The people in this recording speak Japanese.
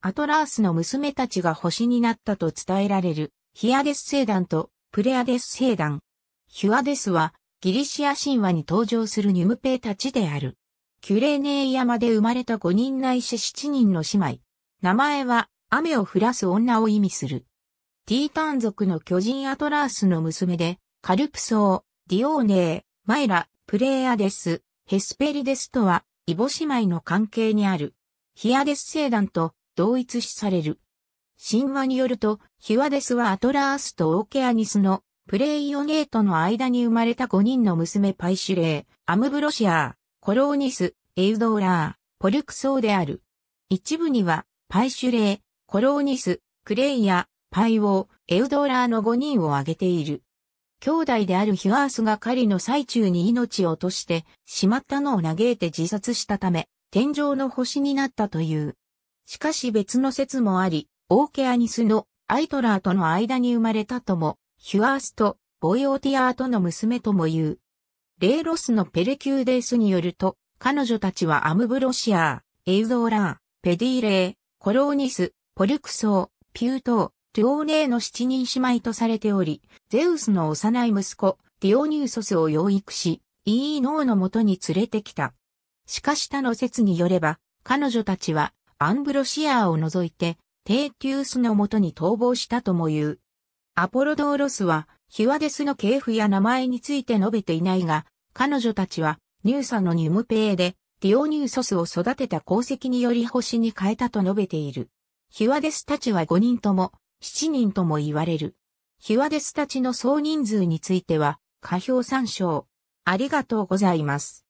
アトラースの娘たちが星になったと伝えられる、ヒアデス星団とプレアデス星団。ヒュアデスは、ギリシア神話に登場するニュムペイたちである。キュレネー山で生まれた5人ないし7人の姉妹。名前は、雨を降らす女を意味する。ティータン族の巨人アトラースの娘で、カルプソー、ディオーネー、マイラ、プレアデス、ヘスペリデスとは、イボ姉妹の関係にある。ヒアデス星団と同一視される。神話によると、ヒワデスはアトラースとオーケアニスのプレイオゲートの間に生まれた5人の娘パイシュレー、アムブロシアー、コローニス、エウドーラー、ポルクソーである。一部には、パイシュレー、コローニス、クレイヤ、パイオー、エウドーラーの5人を挙げている。兄弟であるヒワースが狩りの最中に命を落としてしまったのを嘆いて自殺したため、天上の星になったという。しかし別の説もあり、オーケアニスのアイトラーとの間に生まれたとも、ヒュアースとボイオティアーとの娘とも言う。レイロスのペレキューデースによると、彼女たちはアムブロシアー、エウゾーラー、ペディーレー、コローニス、ポルクソー、ピュートー、トゥオーネーの七人姉妹とされており、ゼウスの幼い息子、ディオニューソスを養育し、イーノーのもとに連れてきた。しかし他の説によれば、彼女たちはアンブロシアを除いて、テーティウスのもとに逃亡したとも言う。アポロドーロスは、ヒワデスの系譜や名前について述べていないが、彼女たちは、ニューサのニュムペイで、ディオニューソスを育てた功績により星に変えたと述べている。ヒワデスたちは5人とも、7人とも言われる。ヒワデスたちの総人数については、下表参照。ありがとうございます。